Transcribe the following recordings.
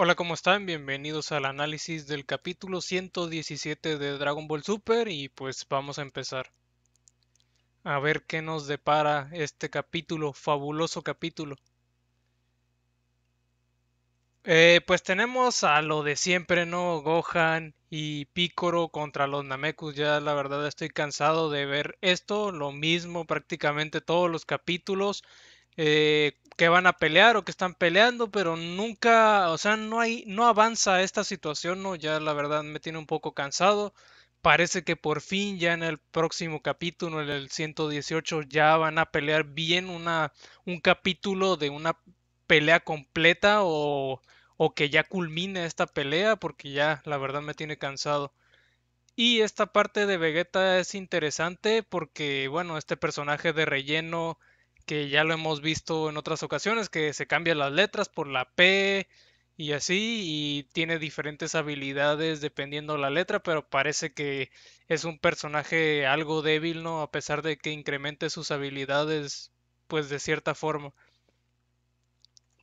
Hola, ¿cómo están? Bienvenidos al análisis del capítulo 117 de Dragon Ball Super y pues vamos a empezar a ver qué nos depara este capítulo, fabuloso capítulo. Eh, pues tenemos a lo de siempre, ¿no? Gohan y Picoro contra los Namekus. Ya la verdad estoy cansado de ver esto, lo mismo prácticamente todos los capítulos. Eh, que van a pelear o que están peleando, pero nunca, o sea, no hay, no avanza esta situación, ¿no? Ya la verdad me tiene un poco cansado. Parece que por fin ya en el próximo capítulo, en el 118, ya van a pelear bien una, un capítulo de una pelea completa o, o que ya culmine esta pelea, porque ya la verdad me tiene cansado. Y esta parte de Vegeta es interesante porque, bueno, este personaje de relleno que ya lo hemos visto en otras ocasiones, que se cambia las letras por la P y así, y tiene diferentes habilidades dependiendo de la letra, pero parece que es un personaje algo débil, ¿no? A pesar de que incremente sus habilidades, pues de cierta forma.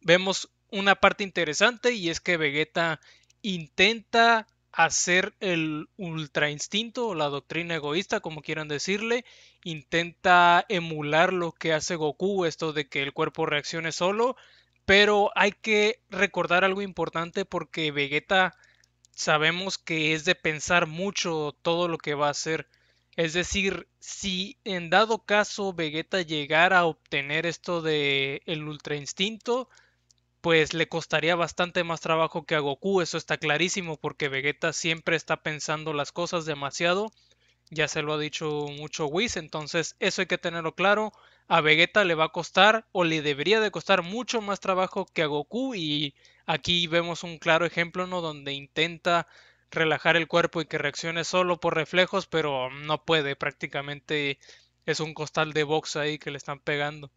Vemos una parte interesante y es que Vegeta intenta hacer el ultra instinto o la doctrina egoísta, como quieran decirle, intenta emular lo que hace Goku, esto de que el cuerpo reaccione solo, pero hay que recordar algo importante porque Vegeta sabemos que es de pensar mucho todo lo que va a hacer. Es decir, si en dado caso Vegeta llegara a obtener esto de el ultra instinto, pues le costaría bastante más trabajo que a Goku, eso está clarísimo, porque Vegeta siempre está pensando las cosas demasiado, ya se lo ha dicho mucho Whis, entonces eso hay que tenerlo claro, a Vegeta le va a costar o le debería de costar mucho más trabajo que a Goku y aquí vemos un claro ejemplo ¿no? donde intenta relajar el cuerpo y que reaccione solo por reflejos, pero no puede prácticamente es un costal de box ahí que le están pegando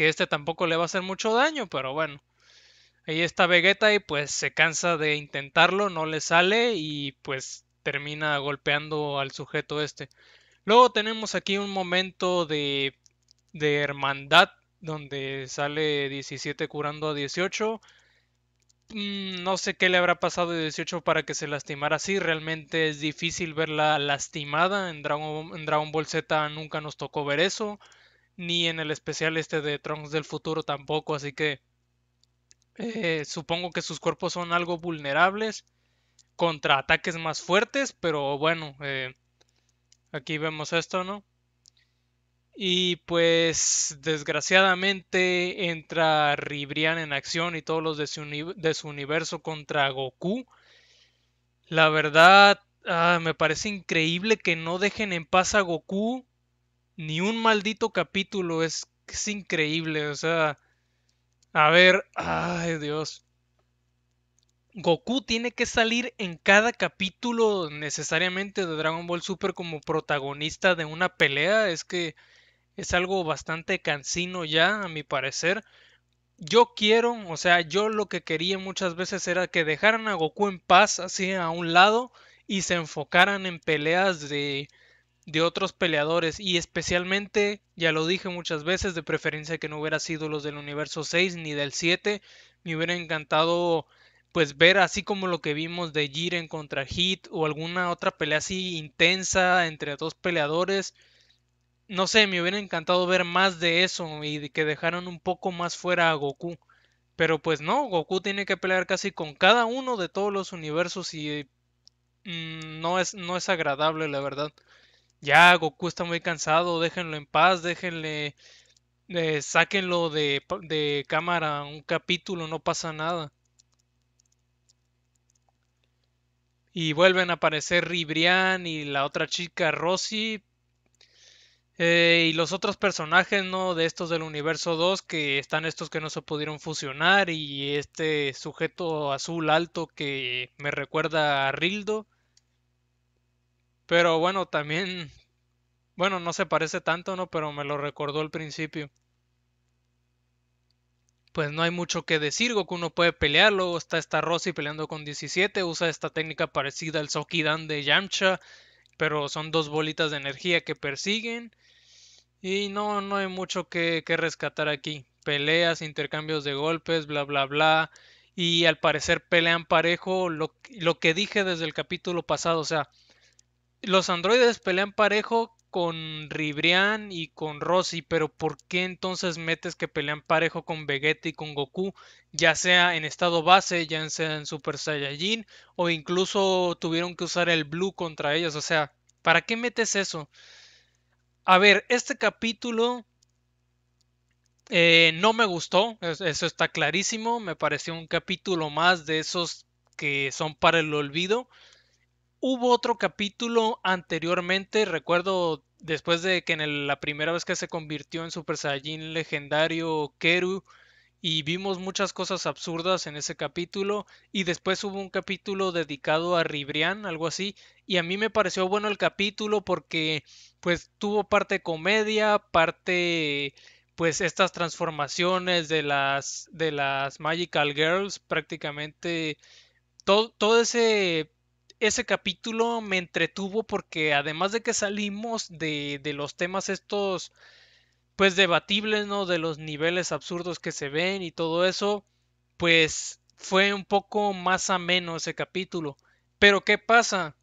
que este tampoco le va a hacer mucho daño, pero bueno. Ahí está Vegeta y pues se cansa de intentarlo, no le sale y pues termina golpeando al sujeto este. Luego tenemos aquí un momento de, de hermandad donde sale 17 curando a 18. Mm, no sé qué le habrá pasado de 18 para que se lastimara así. Realmente es difícil verla lastimada. En Dragon, en Dragon Ball Z nunca nos tocó ver eso ni en el especial este de Trunks del futuro tampoco, así que eh, supongo que sus cuerpos son algo vulnerables contra ataques más fuertes, pero bueno, eh, aquí vemos esto, ¿no? Y pues desgraciadamente entra Ribrian en acción y todos los de su, universo contra Goku. La verdad, ah, me parece increíble que no dejen en paz a Goku ni un maldito capítulo. Es, increíble. O sea, a ver, ay Dios. Goku tiene que salir en cada capítulo necesariamente de Dragon Ball Super como protagonista de una pelea. Es que es algo bastante cansino ya, a mi parecer. Yo quiero, o sea, yo lo que quería muchas veces era que dejaran a Goku en paz, así a un lado, y se enfocaran en peleas de de otros peleadores y especialmente, ya lo dije muchas veces, de preferencia que no hubiera sido los del universo 6 ni del 7, me hubiera encantado pues ver así como lo que vimos de Jiren contra Hit o alguna otra pelea así intensa entre dos peleadores. No sé, me hubiera encantado ver más de eso y que dejaron un poco más fuera a Goku. Pero pues no, Goku tiene que pelear casi con cada uno de todos los universos y mm, no, es, no es agradable, la verdad ya Goku está muy cansado, déjenlo en paz, déjenle, eh, sáquenlo de, cámara un capítulo, no pasa nada. Y vuelven a aparecer Ribrian y la otra chica Rosy. Eh, y los otros personajes, ¿no? De estos del universo 2, que están estos que no se pudieron fusionar. Y este sujeto azul alto que me recuerda a Rildo. Pero bueno, también bueno, no se parece tanto, ¿no? Pero me lo recordó al principio. Pues no hay mucho que decir, Goku no puede pelear, luego está esta Rossi peleando con 17, usa esta técnica parecida al Sokidan de Yamcha, pero son dos bolitas de energía que persiguen. Y no, no hay mucho que, rescatar aquí. Peleas, intercambios de golpes, bla, bla, bla y al parecer pelean parejo lo, que dije desde el capítulo pasado, o sea, los androides pelean parejo con Ribrian y con Rossi, pero ¿por qué entonces metes que pelean parejo con Vegeta y con Goku, ya sea en estado base, ya sea en Super Saiyajin, o incluso tuvieron que usar el Blue contra ellos? O sea, ¿para qué metes eso? A ver, este capítulo eh, no me gustó, eso está clarísimo, me pareció un capítulo más de esos que son para el olvido. Hubo otro capítulo anteriormente, recuerdo después de que en la primera vez que se convirtió en Super Saiyajin legendario Keru y vimos muchas cosas absurdas en ese capítulo y después hubo un capítulo dedicado a Ribrian, algo así, y a mí me pareció bueno el capítulo porque pues tuvo parte comedia, parte pues estas transformaciones de las de las Magical Girls prácticamente todo, todo ese ese capítulo me entretuvo porque además de que salimos de, los temas estos, pues debatibles, ¿no? De los niveles absurdos que se ven y todo eso, pues fue un poco más ameno ese capítulo. Pero ¿qué pasa?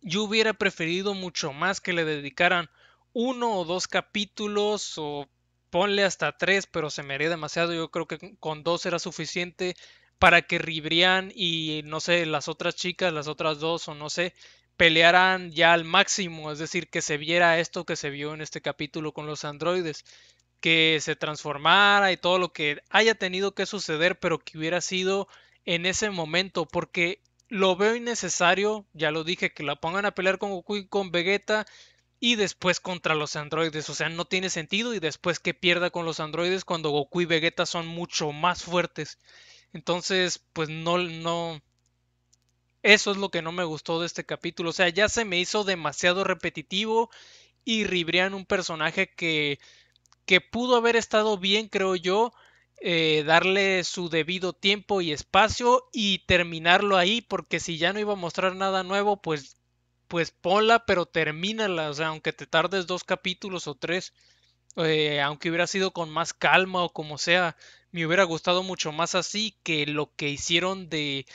Yo hubiera preferido mucho más que le dedicaran uno o dos capítulos o ponle hasta tres, pero se me haría demasiado. Yo creo que con dos era suficiente para que Ribrian y no sé, las otras chicas, las otras dos o no sé, pelearan ya al máximo, es decir, que se viera esto que se vio en este capítulo con los androides, que se transformara y todo lo que haya tenido que suceder, pero que hubiera sido en ese momento, porque lo veo innecesario, ya lo dije, que la pongan a pelear con Goku y con Vegeta y después contra los androides, o sea, no tiene sentido y después que pierda con los androides cuando Goku y Vegeta son mucho más fuertes. Entonces, pues no, no. Eso es lo que no me gustó de este capítulo. O sea, ya se me hizo demasiado repetitivo y Ribrian un personaje que, que pudo haber estado bien, creo yo, eh, darle su debido tiempo y espacio y terminarlo ahí, porque si ya no iba a mostrar nada nuevo, pues, pues ponla, pero termínala, o sea, aunque te tardes dos capítulos o tres. Eh, aunque hubiera sido con más calma o como sea, me hubiera gustado mucho más así que lo que hicieron de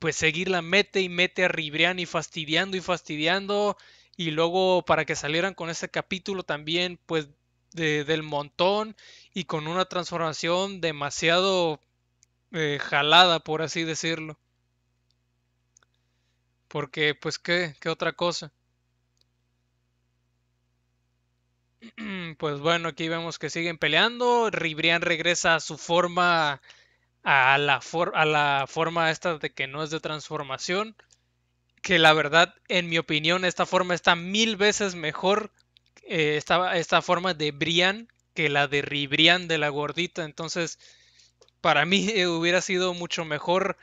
pues seguir la mete y mete a Ribrián y fastidiando y fastidiando y luego para que salieran con ese capítulo también pues del montón y con una transformación demasiado eh, jalada por así decirlo porque pues qué qué otra cosa Pues bueno, aquí vemos que siguen peleando. Ribrian regresa a su forma, a la, forma esta de que no es de transformación. Que la verdad, en mi opinión, esta forma está mil veces mejor. Eh, esta, forma de Brian que la de Ribrian de la gordita. Entonces, para mí eh, hubiera sido mucho mejor.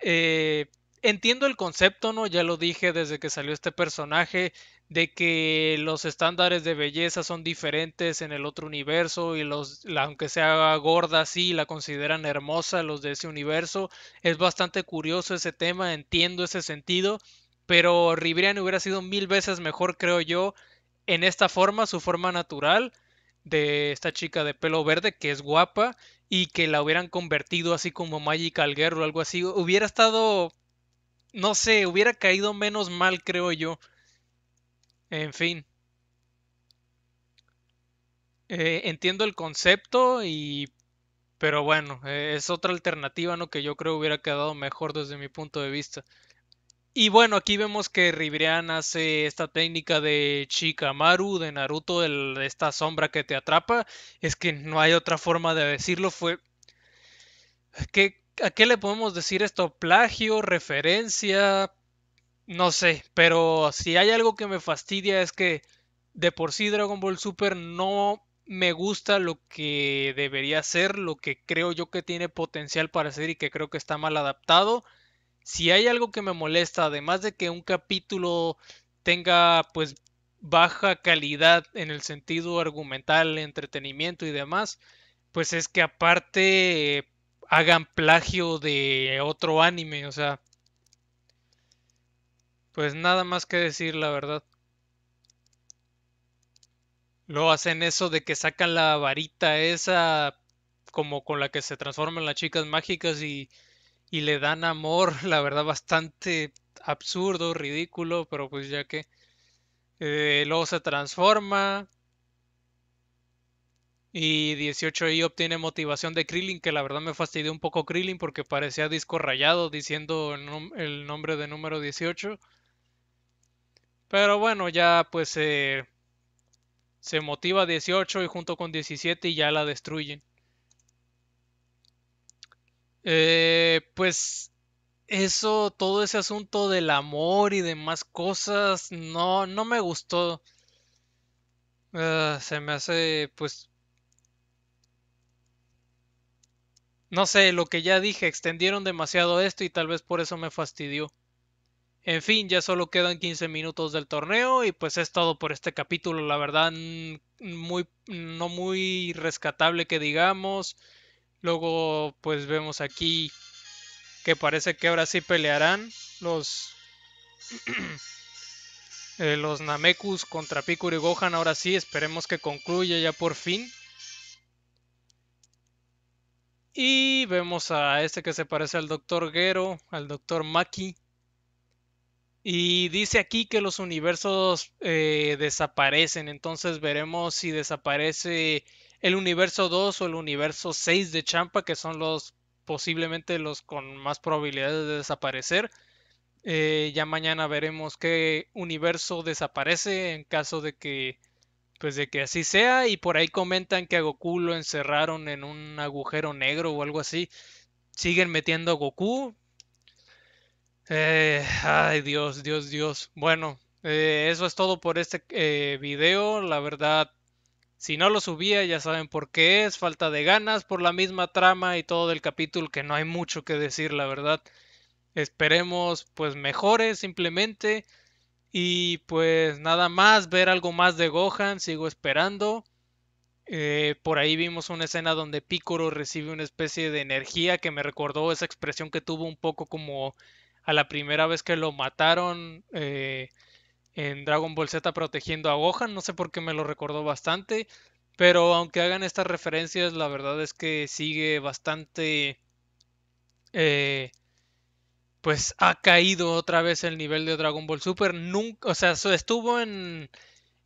Eh, entiendo el concepto, ¿no? Ya lo dije desde que salió este personaje de que los estándares de belleza son diferentes en el otro universo y los, aunque sea gorda, sí, la consideran hermosa los de ese universo. Es bastante curioso ese tema, entiendo ese sentido, pero Ribrian hubiera sido mil veces mejor, creo yo, en esta forma, su forma natural de esta chica de pelo verde que es guapa y que la hubieran convertido así como Magical Girl o algo así, hubiera estado, no sé, hubiera caído menos mal, creo yo. En fin. Eh, entiendo el concepto y... Pero bueno, eh, es otra alternativa, ¿no? Que yo creo hubiera quedado mejor desde mi punto de vista. Y bueno, aquí vemos que Ribrian hace esta técnica de Chikamaru, de Naruto, de esta sombra que te atrapa. Es que no hay otra forma de decirlo. Fue. ¿A qué le podemos decir esto? Plagio, referencia, no sé, pero si hay algo que me fastidia es que de por sí Dragon Ball Super no me gusta lo que debería ser, lo que creo yo que tiene potencial para ser y que creo que está mal adaptado. Si hay algo que me molesta, además de que un capítulo tenga pues baja calidad en el sentido argumental, entretenimiento y demás, pues es que aparte hagan plagio de otro anime, o sea, pues nada más que decir, la verdad. Lo hacen eso de que sacan la varita esa como con la que se transforman las chicas mágicas y, le dan amor, la verdad bastante absurdo, ridículo, pero pues ya que eh, luego se transforma y 18 y obtiene motivación de Krillin, que la verdad me fastidió un poco Krillin porque parecía disco rayado diciendo el nombre de número 18. Pero bueno, ya pues se motiva 18 y junto con 17 y ya la destruyen. Eh, pues eso, todo ese asunto del amor y demás cosas, no, no me gustó. Ah, se me hace, pues... No sé, lo que ya dije, extendieron demasiado esto y tal vez por eso me fastidió. En fin, ya solo quedan 15 minutos del torneo y pues es todo por este capítulo. La verdad, muy, no muy rescatable que digamos. Luego, pues vemos aquí que parece que ahora sí pelearán los, eh, los Namekus contra Picur y Gohan. Ahora sí, esperemos que concluya ya por fin. Y vemos a este que se parece al Doctor Gero, al Doctor Maki. Y dice aquí que los universos eh, desaparecen, entonces veremos si desaparece el universo 2 o el universo 6 de Champa, que son los posiblemente los con más probabilidades de desaparecer. Eh, ya mañana veremos qué universo desaparece en caso de que pues de que así sea y por ahí comentan que a Goku lo encerraron en un agujero negro o algo así. Siguen metiendo a Goku, eh, ay, Dios, Dios, Dios. Bueno, eh, eso es todo por este eh, video. La verdad, si no lo subía, ya saben por qué es. Falta de ganas por la misma trama y todo del capítulo, que no hay mucho que decir, la verdad. Esperemos, pues, mejores simplemente. Y pues nada más, ver algo más de Gohan, sigo esperando. por ahí vimos una escena donde Picoro recibe una especie de energía que me recordó esa expresión que tuvo un poco como a la primera vez que lo mataron eh, en Dragon Ball Z protegiendo a Gohan. No sé por qué me lo recordó bastante. Pero aunque hagan estas referencias, la verdad es que sigue bastante... Eh, pues ha caído otra vez el nivel de Dragon Ball Super. Nunca, o sea, estuvo en,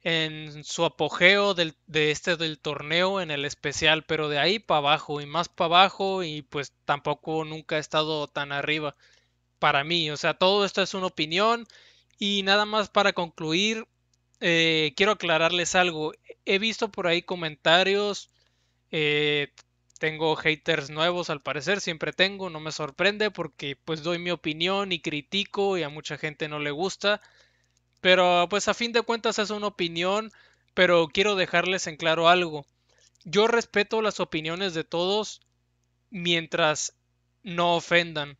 en su apogeo del, de este del torneo en el especial, pero de ahí para abajo y más para abajo y pues tampoco nunca ha estado tan arriba para mí. O sea, todo esto es una opinión y nada más para concluir, eh, quiero aclararles algo. He visto por ahí comentarios, eh, tengo haters nuevos al parecer, siempre tengo, no me sorprende porque pues doy mi opinión y critico y a mucha gente no le gusta. Pero pues a fin de cuentas es una opinión, pero quiero dejarles en claro algo. Yo respeto las opiniones de todos mientras no ofendan.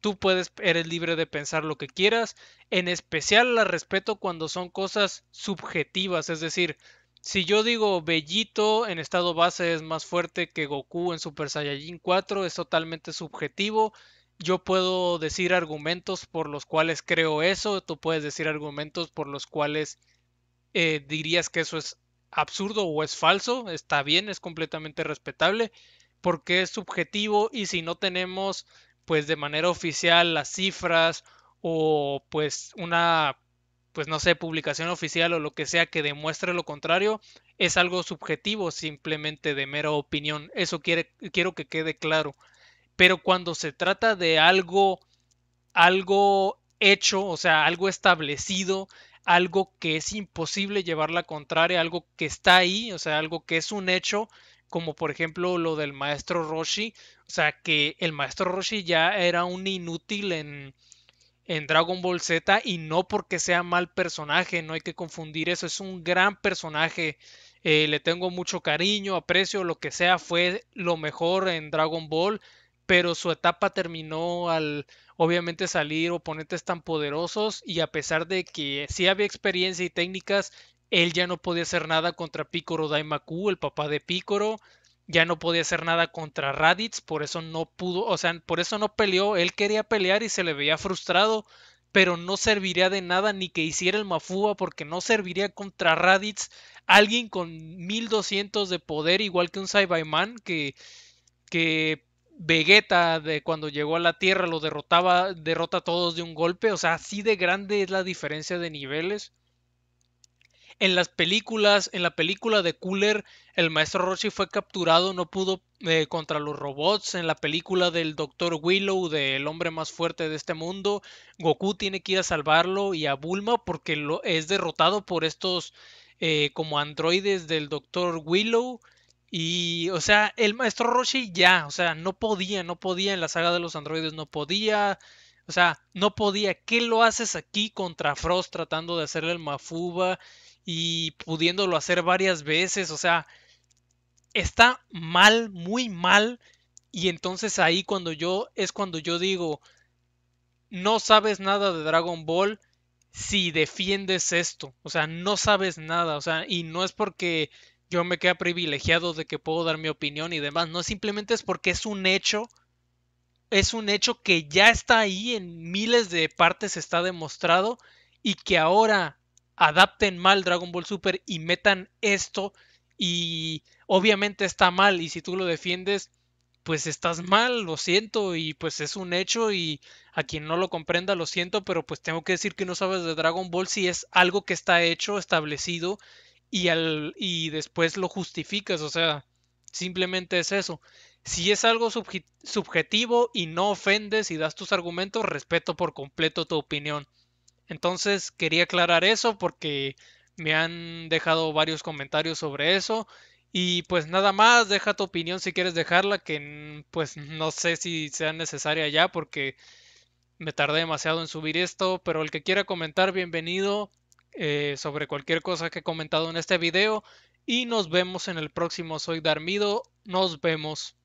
Tú puedes, eres libre de pensar lo que quieras. En especial la respeto cuando son cosas subjetivas. Es decir, si yo digo Bellito en estado base es más fuerte que Goku en Super Saiyajin 4, es totalmente subjetivo. Yo puedo decir argumentos por los cuales creo eso. Tú puedes decir argumentos por los cuales eh, dirías que eso es absurdo o es falso. Está bien, es completamente respetable porque es subjetivo y si no tenemos pues de manera oficial las cifras o pues una pues no sé, publicación oficial o lo que sea que demuestre lo contrario, es algo subjetivo, simplemente de mera opinión. Eso quiere, quiero que quede claro. Pero cuando se trata de algo, algo hecho, o sea, algo establecido, algo que es imposible llevar la contraria, algo que está ahí, o sea, algo que es un hecho, como por ejemplo lo del maestro Roshi, o sea que el maestro Roshi ya era un inútil en, Dragon Ball Z y no porque sea mal personaje, no hay que confundir eso, es un gran personaje, eh, le tengo mucho cariño, aprecio, lo que sea, fue lo mejor en Dragon Ball, pero su etapa terminó al obviamente salir oponentes tan poderosos y a pesar de que sí había experiencia y técnicas, él ya no podía hacer nada contra Picoro Daimaku, el papá de Picoro, ya no podía hacer nada contra Raditz, por eso no pudo, o sea, por eso no peleó, él quería pelear y se le veía frustrado, pero no serviría de nada ni que hiciera el Mafuba porque no serviría contra Raditz, alguien con 1200 de poder, igual que un Saibaiman que, que Vegeta de cuando llegó a la Tierra lo derrotaba, derrota a todos de un golpe, o sea, así de grande es la diferencia de niveles. En las películas, en la película de Cooler, el maestro Roshi fue capturado, no pudo eh, contra los robots. En la película del Doctor Willow, del hombre más fuerte de este mundo, Goku tiene que ir a salvarlo y a Bulma porque lo, es derrotado por estos eh, como androides del Doctor Willow. Y, o sea, el maestro Roshi ya, o sea, no podía, no podía, en la saga de los androides no podía, o sea, no podía. ¿Qué lo haces aquí contra Frost tratando de hacerle el Mafuba? y pudiéndolo hacer varias veces, o sea, está mal, muy mal, y entonces ahí cuando yo es cuando yo digo, no sabes nada de Dragon Ball si defiendes esto, o sea, no sabes nada, o sea, y no es porque yo me queda privilegiado de que puedo dar mi opinión y demás, no simplemente es porque es un hecho es un hecho que ya está ahí en miles de partes está demostrado y que ahora adapten mal Dragon Ball Super y metan esto y obviamente está mal y si tú lo defiendes pues estás mal, lo siento y pues es un hecho y a quien no lo comprenda lo siento, pero pues tengo que decir que no sabes de Dragon Ball si es algo que está hecho, establecido y al y después lo justificas, o sea, simplemente es eso. Si es algo subjetivo y no ofendes y das tus argumentos, respeto por completo tu opinión. Entonces quería aclarar eso porque me han dejado varios comentarios sobre eso. Y pues nada más, deja tu opinión si quieres dejarla, que pues no sé si sea necesaria ya porque me tardé demasiado en subir esto, pero el que quiera comentar, bienvenido eh, sobre cualquier cosa que he comentado en este video y nos vemos en el próximo. Soy Darmido, nos vemos.